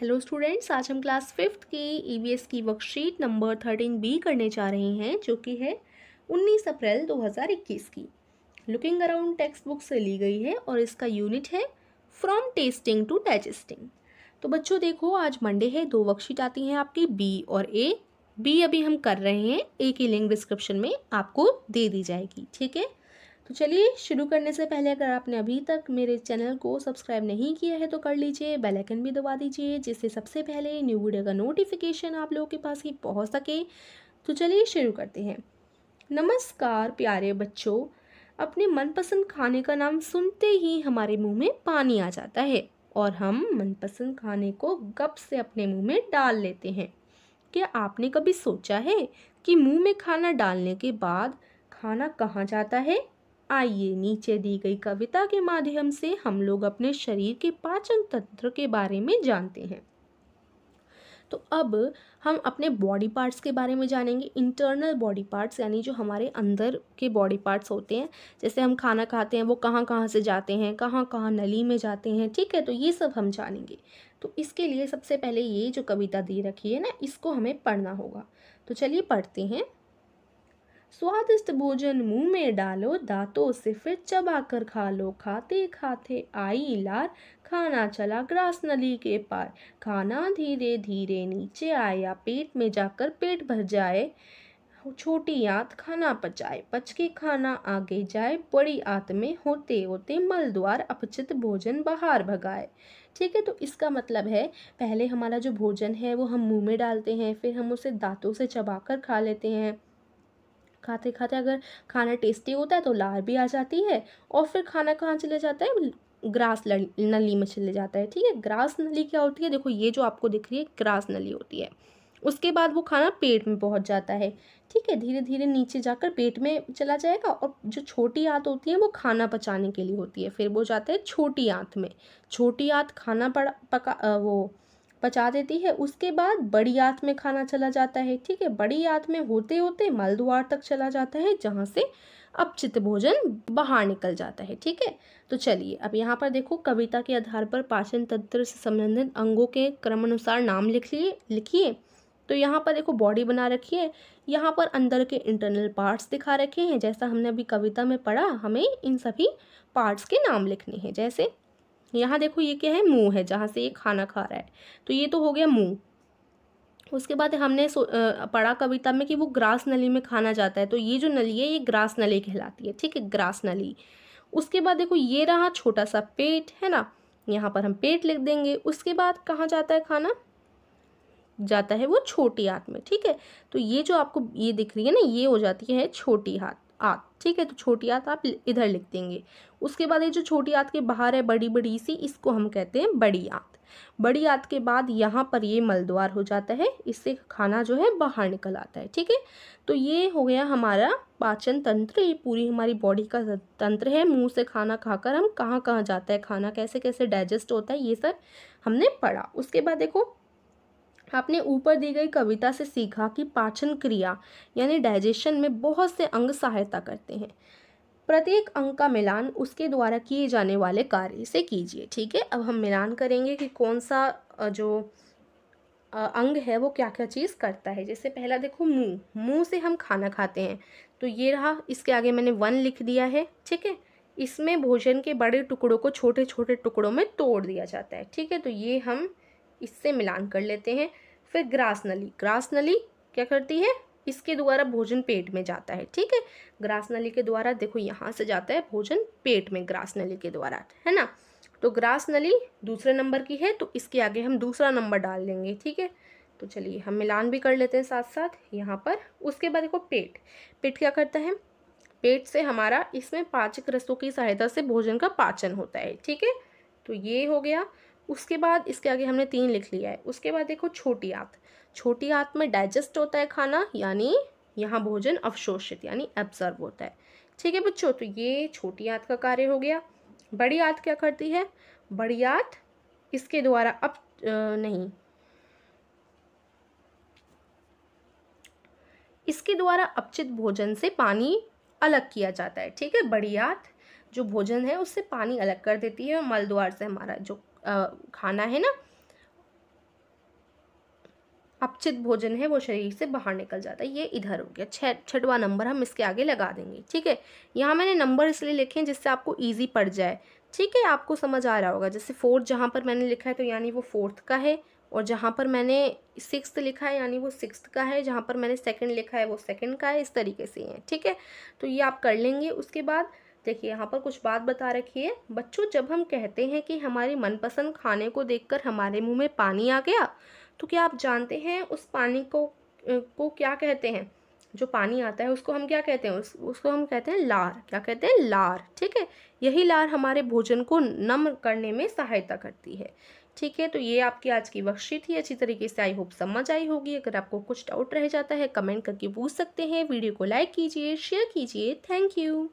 hello students आज हम class fifth की ईवीएस e की वर्कशीट नंबर थर्टीन बी करने जा रहे हैं जो कि है उन्नीस अप्रैल 2021 की लुकिंग अराउंड टेक्स्ट बुक से ली गई है और इसका यूनिट है फ्रॉम टेस्टिंग टू डाइजेस्टिंग तो बच्चों देखो आज मंडे है दो वर्कशीट आती हैं आपकी बी और ए बी अभी हम कर रहे हैं ए की लिंक डिस्क्रिप्शन में आपको दे दी जाएगी ठीक है तो चलिए शुरू करने से पहले अगर आपने अभी तक मेरे चैनल को सब्सक्राइब नहीं किया है तो कर लीजिए बेल आइकन भी दबा दीजिए जिससे सबसे पहले न्यू वीडियो का नोटिफिकेशन आप लोगों के पास ही पहुंच सके तो चलिए शुरू करते हैं नमस्कार प्यारे बच्चों अपने मनपसंद खाने का नाम सुनते ही हमारे मुंह में पानी आ जाता है और हम मनपसंद खाने को गप से अपने मुँह में डाल लेते हैं क्या आपने कभी सोचा है कि मुंह में खाना डालने के बाद खाना कहाँ जाता है आइए नीचे दी गई कविता के माध्यम से हम लोग अपने शरीर के पाचन तंत्र के बारे में जानते हैं तो अब हम अपने बॉडी पार्ट्स के बारे में जानेंगे इंटरनल बॉडी पार्ट्स यानी जो हमारे अंदर के बॉडी पार्ट्स होते हैं जैसे हम खाना खाते हैं वो कहाँ कहाँ से जाते हैं कहाँ कहाँ नली में जाते हैं ठीक है तो ये सब हम जानेंगे तो इसके लिए सबसे पहले ये जो कविता दी रखी है ना इसको हमें पढ़ना होगा तो चलिए पढ़ते हैं स्वादिष्ट भोजन मुंह में डालो दांतों से फिर चबाकर खा लो खाते खाते आई लार खाना चला ग्रास नली के पार खाना धीरे धीरे नीचे आया पेट में जाकर पेट भर जाए छोटी आंत खाना पचाए पच के खाना आगे जाए बड़ी आंत में होते होते मल द्वार अपचित भोजन बाहर भगाए ठीक है तो इसका मतलब है पहले हमारा जो भोजन है वो हम मुंह में डालते हैं फिर हम उसे दांतों से चबाकर खा लेते हैं खाते खाते अगर खाना टेस्टी होता है तो लार भी आ जाती है और फिर खाना कहाँ चले जाता है ग्रास नली में चले जाता है ठीक है ग्रास नली क्या होती है देखो ये जो आपको दिख रही है ग्रास नली होती है उसके बाद वो खाना पेट में पहुंच जाता है ठीक है धीरे धीरे नीचे जाकर पेट में चला जाएगा और जो छोटी आंत होती है वो खाना पचाने के लिए होती है फिर वो जाता है छोटी आंत में छोटी आंत खाना पड़ा पका वो पचा देती है उसके बाद बड़ी आंत में खाना चला जाता है ठीक है बड़ी आंत में होते होते मलद्वार तक चला जाता है जहाँ से अब चित्त भोजन बाहर निकल जाता है ठीक है तो चलिए अब यहाँ पर देखो कविता के आधार पर पाचन तंत्र से संबंधित अंगों के क्रमानुसार नाम लिख लिए लिखिए तो यहाँ पर देखो बॉडी बना रखी है यहाँ पर अंदर के इंटरनल पार्ट्स दिखा रखे हैं जैसा हमने अभी कविता में पढ़ा हमें इन सभी पार्ट्स के नाम लिखने हैं जैसे यहाँ देखो ये क्या है मुंह है जहाँ से ये खाना खा रहा है तो ये तो हो गया मुंह उसके बाद हमने पढ़ा कविता में कि वो ग्रास नली में खाना जाता है तो ये जो नली है ये ग्रास नली कहलाती है ठीक है ग्रास नली उसके बाद देखो ये रहा छोटा सा पेट है ना यहाँ पर हम पेट लिख देंगे उसके बाद कहाँ जाता है खाना जाता है वो छोटी हाथ में ठीक है तो ये जो आपको ये दिख रही है ना ये हो जाती है छोटी हाथ आत ठीक है तो छोटी आत आप इधर लिख देंगे उसके बाद ये जो छोटी आत के बाहर है बड़ी बड़ी सी इसको हम कहते हैं बड़ी आत बड़ी आत के बाद यहाँ पर ये मलद्वार हो जाता है इससे खाना जो है बाहर निकल आता है ठीक है तो ये हो गया हमारा पाचन तंत्र ये पूरी हमारी बॉडी का तंत्र है मुँह से खाना खाकर हम कहाँ कहाँ जाता है खाना कैसे कैसे डाइजेस्ट होता है ये सब हमने पढ़ा उसके बाद देखो आपने ऊपर दी गई कविता से सीखा कि पाचन क्रिया यानी डाइजेशन में बहुत से अंग सहायता करते हैं प्रत्येक अंग का मिलान उसके द्वारा किए जाने वाले कार्य से कीजिए ठीक है अब हम मिलान करेंगे कि कौन सा जो अंग है वो क्या क्या चीज़ करता है जैसे पहला देखो मुंह मुंह से हम खाना खाते हैं तो ये रहा इसके आगे मैंने वन लिख दिया है ठीक है इसमें भोजन के बड़े टुकड़ों को छोटे छोटे टुकड़ों में तोड़ दिया जाता है ठीक है तो ये हम इससे मिलान कर लेते हैं फिर ग्रास नली ग्रास नली क्या करती है इसके द्वारा भोजन पेट में जाता है ठीक है ग्रास नली के द्वारा देखो यहाँ से जाता है भोजन पेट में ग्रास नली के द्वारा है ना तो ग्रास नली दूसरे नंबर की है तो इसके आगे हम दूसरा नंबर डाल देंगे ठीक है तो चलिए हम मिलान भी कर लेते हैं साथ साथ यहाँ पर उसके बाद देखो पेट पेट क्या करता है पेट से हमारा इसमें पाचक रसों की सहायता से भोजन का पाचन होता है ठीक है तो ये हो गया उसके बाद इसके आगे हमने तीन लिख लिया है उसके बाद देखो छोटी आंत छोटी आंत में डाइजेस्ट होता है खाना यानी यहाँ भोजन अवशोषित यानी एब्जर्व होता है ठीक है बच्चों तो ये छोटी आंत का कार्य हो गया बड़ी आंत क्या करती है बड़ी आंत इसके द्वारा अब नहीं इसके द्वारा अपचित भोजन से पानी अलग किया जाता है ठीक है बड़ी आंत जो भोजन है उससे पानी अलग कर देती है मलद्वार से हमारा जो खाना है ना अपचित भोजन है वो शरीर से बाहर निकल जाता है ये इधर हो गया छठवा नंबर हम इसके आगे लगा देंगे ठीक है यहाँ मैंने नंबर इसलिए लिखे हैं जिससे आपको ईजी पड़ जाए ठीक है आपको समझ आ रहा होगा जैसे फोर्थ जहाँ पर मैंने लिखा है तो यानी वो फोर्थ का है और जहाँ पर मैंने सिक्स लिखा है यानी वो सिक्स का है जहाँ पर मैंने सेकेंड लिखा है वो सेकंड का है इस तरीके से है ठीक है तो ये आप कर लेंगे उसके बाद देखिए यहाँ पर कुछ बात बता रखी है बच्चों जब हम कहते हैं कि हमारे मनपसंद खाने को देखकर हमारे मुंह में पानी आ गया तो क्या आप जानते हैं उस पानी को को क्या कहते हैं जो पानी आता है उसको हम क्या कहते हैं उस, उसको हम कहते हैं लार क्या कहते हैं लार ठीक है यही लार हमारे भोजन को नम करने में सहायता करती है ठीक है तो ये आपकी आज की वर्कशीट थी अच्छी तरीके से आई होप समझ आई होगी अगर आपको कुछ डाउट रह जाता है कमेंट करके पूछ सकते हैं वीडियो को लाइक कीजिए शेयर कीजिए थैंक यू